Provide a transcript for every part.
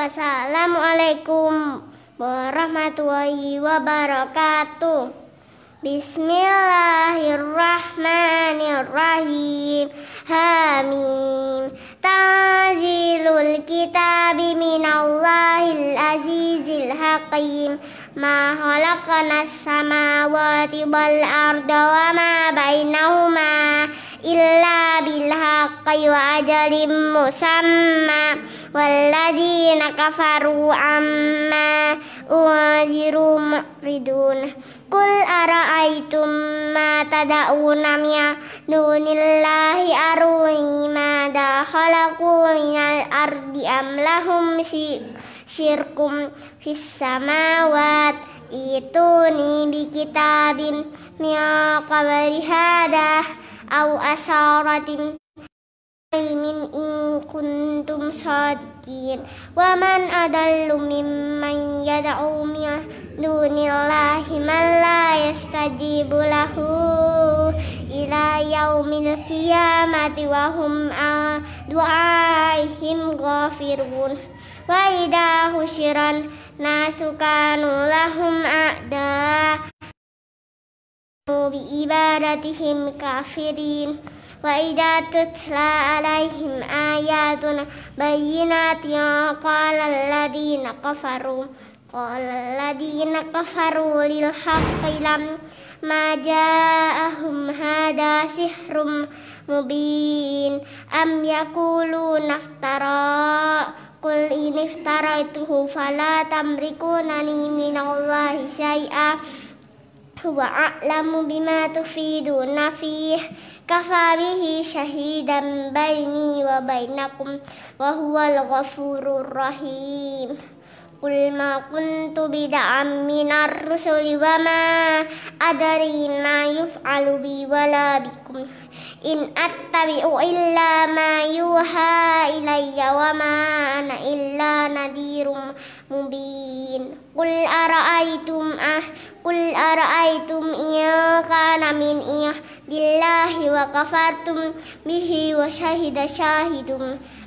Wassalamualaikum warahmatullahi wabarakatuh. Bismillahirrahmanirrahim. Hamim. Tanzilul kitabi minallahil azizil hakim. Ma khalaqanas samawati wal arda wa ma bainahuma illa bil haqqi wa ajalin musamma walladzina kafaru amma unziru mu'ridun kul ara'aytum ma tad'una ya dunillahi aruni ma da khalaqu minal sirkum fis itu ni di kitabin mia kuntum sadiqin wa man adallu mimman yad'u min dunillahi man la yastajibu lahu ila yaumil qiyamati wa hum an du'aihim ghafirun wa idha husyiran nasukanu lahum a'da bi ibaratihim kafirin وإذا تتلى عليهم آياتنا بينات قال الذين كفروا قال الذين كفروا للحق لما جاءهم هذا سحر مبين أم يقولون افتراء قل إن افتريته فلا تملكونني من الله شيئا هو أعلم بما تفيدون فيه كفى به شهيدا بيني وبينكم وهو الغفور الرحيم قل ما كنت بدعا من الرسل وما أدري ما يفعل بي ولا بكم إن أتبع إلا ما يوحى إلي وما أنا إلا نذير مبين قل أرأيتم أه قل أرأيتم إن كان من إيه بالله وكفرتم به وشهد شاهد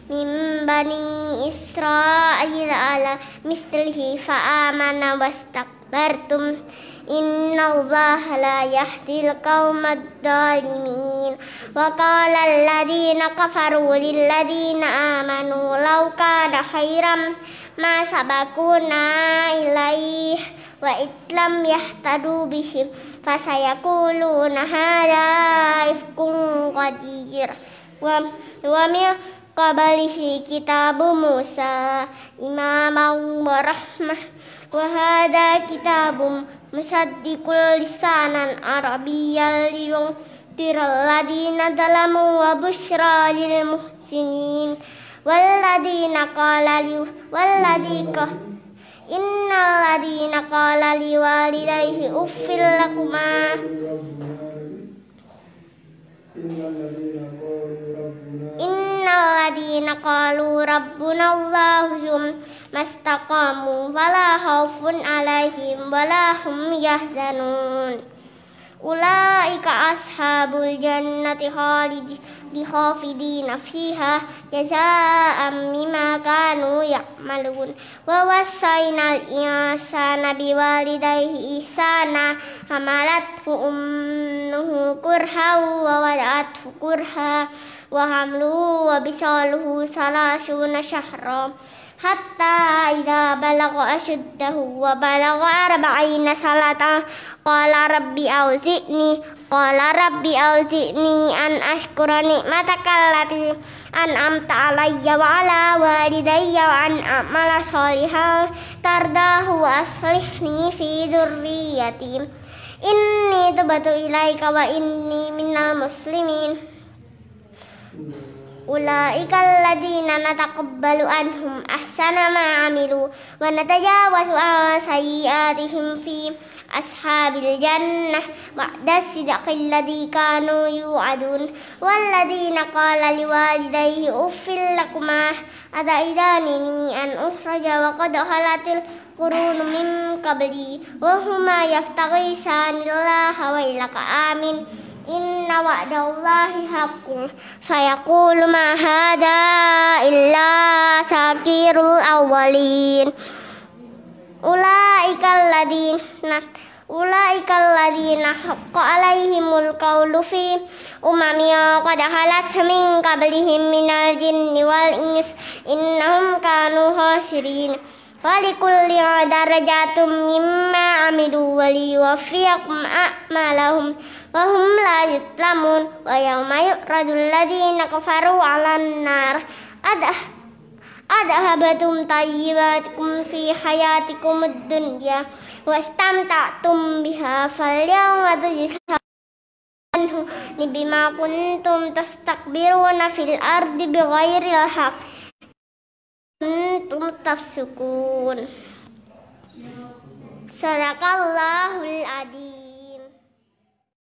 من بني إسرائيل على مثله فآمن واستكبرتم إن الله لا يهدي القوم الظالمين وقال الذين كفروا للذين آمنوا لو كان خيرا ما سبقونا إليه wa itlam yahtadu bihim fasayakulu nahada ifkum qadir wa wa min qablihi kitabu Musa imaman warahmah wa hada kitabum musaddiqul lisanan arabiyyan liyum ladina dalamu wa bushra lil muhsinin والذين قال لي والذي Innaladina qala liwalidayhi uffil lakuma Innaladina qalu rabbuna Allahu zum mastaqamu fala khaufun alaihim wala hum yahzanun Ulaika ashabul jannati khalidin الأرض فيها جزاء مما كانوا يعملون ووصينا الإنسان بوالديه إحسانا حملته أمه كرها ووضعته كرها وحمله وبصاله ثلاثون شهرا حتى إذا بلغ أشده وبلغ أربعين سنة قال ربي أوزئني قال ربي أوزئني أن أشكر nikmataka allati an'amta alayya wa ala walidayya wa an a'mala solihal tardahu wa aslihni fi durriyati inni tubatu muslimin Ulaika alladziina nataqabbalu anhum ahsana 'amilu أصحاب الجنة بعد الصدق الذي كانوا يوعدون والذين قال لوالديه أف لكما أتعدانني أن أخرج وقد خلت القرون من قبلي وهما يفتغيثان الله ويلك آمن إن وعد الله حق فيقول ما هذا إلا ساكير الأولين أولئك ulaikal ladina ulaikal ladina haqqa alaihimul qawlu fi umamin qad halat min qablihim minal jinni wal ins innahum kanu khasirin walikulli darajatum mimma amilu waliwafiyakum a'malahum wahum hum la yutlamun wa yawma yu'radul ladina kafaru 'alan nar adah أذهبتم طيباتكم في حياتكم الدنيا واستمتعتم بها فاليوم تجزون بما كنتم تستكبرون في الأرض بغير الحق كنتم تفسكون صدق الله العظيم